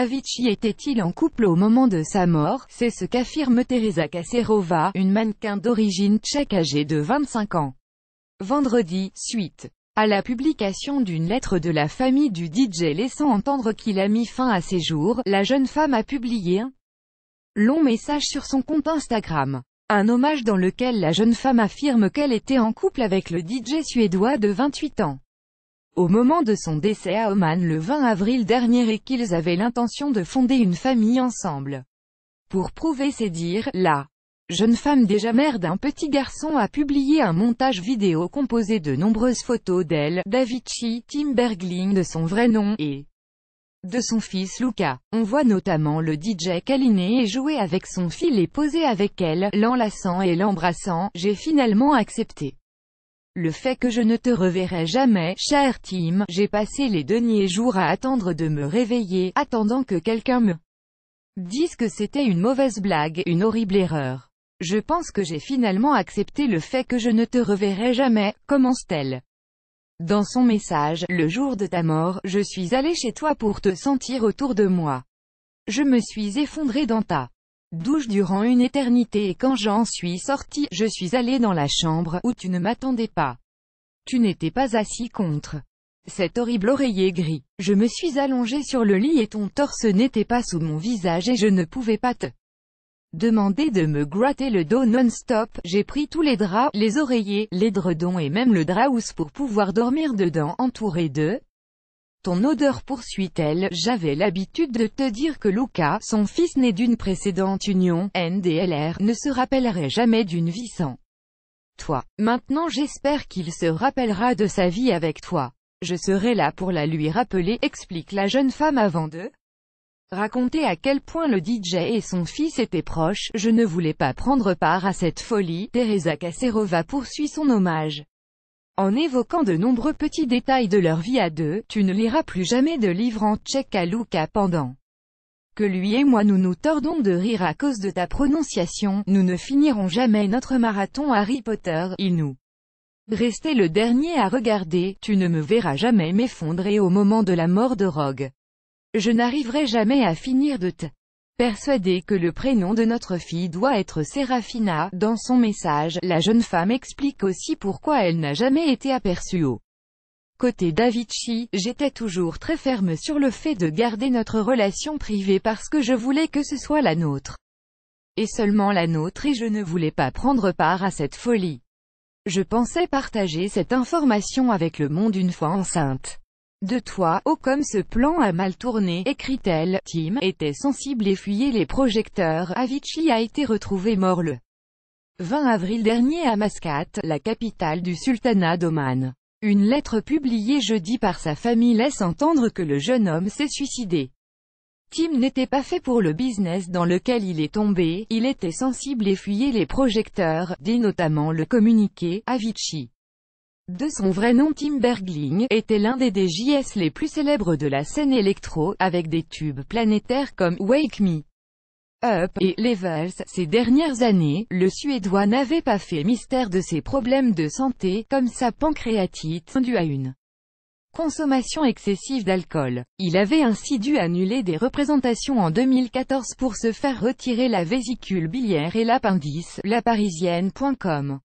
Avicii était-il en couple au moment de sa mort C'est ce qu'affirme Teresa Caserova, une mannequin d'origine tchèque âgée de 25 ans. Vendredi, suite à la publication d'une lettre de la famille du DJ laissant entendre qu'il a mis fin à ses jours, la jeune femme a publié un long message sur son compte Instagram. Un hommage dans lequel la jeune femme affirme qu'elle était en couple avec le DJ suédois de 28 ans au moment de son décès à Oman le 20 avril dernier et qu'ils avaient l'intention de fonder une famille ensemble. Pour prouver ses dires, la jeune femme déjà mère d'un petit garçon a publié un montage vidéo composé de nombreuses photos d'elle, Tim Bergling de son vrai nom, et de son fils Luca. On voit notamment le DJ câliner et jouer avec son fil et poser avec elle, l'enlaçant et l'embrassant, j'ai finalement accepté. Le fait que je ne te reverrai jamais, cher Tim, j'ai passé les derniers jours à attendre de me réveiller, attendant que quelqu'un me dise que c'était une mauvaise blague, une horrible erreur. Je pense que j'ai finalement accepté le fait que je ne te reverrai jamais, commence-t-elle. Dans son message, le jour de ta mort, je suis allé chez toi pour te sentir autour de moi. Je me suis effondré dans ta douche durant une éternité et quand j'en suis sorti, je suis allé dans la chambre, où tu ne m'attendais pas. Tu n'étais pas assis contre cet horrible oreiller gris. Je me suis allongé sur le lit et ton torse n'était pas sous mon visage et je ne pouvais pas te demander de me gratter le dos non-stop. J'ai pris tous les draps, les oreillers, les dredons et même le draus pour pouvoir dormir dedans entouré de ton odeur poursuit-elle, j'avais l'habitude de te dire que Luca, son fils né d'une précédente union, NDLR, ne se rappellerait jamais d'une vie sans toi. Maintenant j'espère qu'il se rappellera de sa vie avec toi. Je serai là pour la lui rappeler, explique la jeune femme avant de raconter à quel point le DJ et son fils étaient proches, je ne voulais pas prendre part à cette folie, Teresa Kasserova poursuit son hommage. En évoquant de nombreux petits détails de leur vie à deux, tu ne liras plus jamais de livre en tchèque à Luca pendant que lui et moi nous nous tordons de rire à cause de ta prononciation, nous ne finirons jamais notre marathon Harry Potter, il nous restait le dernier à regarder, tu ne me verras jamais m'effondrer au moment de la mort de Rogue. Je n'arriverai jamais à finir de te Persuadée que le prénom de notre fille doit être Serafina, dans son message, la jeune femme explique aussi pourquoi elle n'a jamais été aperçue au côté d'Avicii, j'étais toujours très ferme sur le fait de garder notre relation privée parce que je voulais que ce soit la nôtre. Et seulement la nôtre et je ne voulais pas prendre part à cette folie. Je pensais partager cette information avec le monde une fois enceinte. De toi, oh comme ce plan a mal tourné, écrit-elle, Tim, était sensible et fuyait les projecteurs, Avicii a été retrouvé mort le 20 avril dernier à Mascate, la capitale du sultanat d'Oman. Une lettre publiée jeudi par sa famille laisse entendre que le jeune homme s'est suicidé. Tim n'était pas fait pour le business dans lequel il est tombé, il était sensible et fuyait les projecteurs, dit notamment le communiqué, Avicii de son vrai nom Tim Bergling, était l'un des DJs les plus célèbres de la scène électro, avec des tubes planétaires comme Wake Me Up et Levels. Ces dernières années, le Suédois n'avait pas fait mystère de ses problèmes de santé, comme sa pancréatite, due à une consommation excessive d'alcool. Il avait ainsi dû annuler des représentations en 2014 pour se faire retirer la vésicule biliaire et l'appendice, laparisienne.com.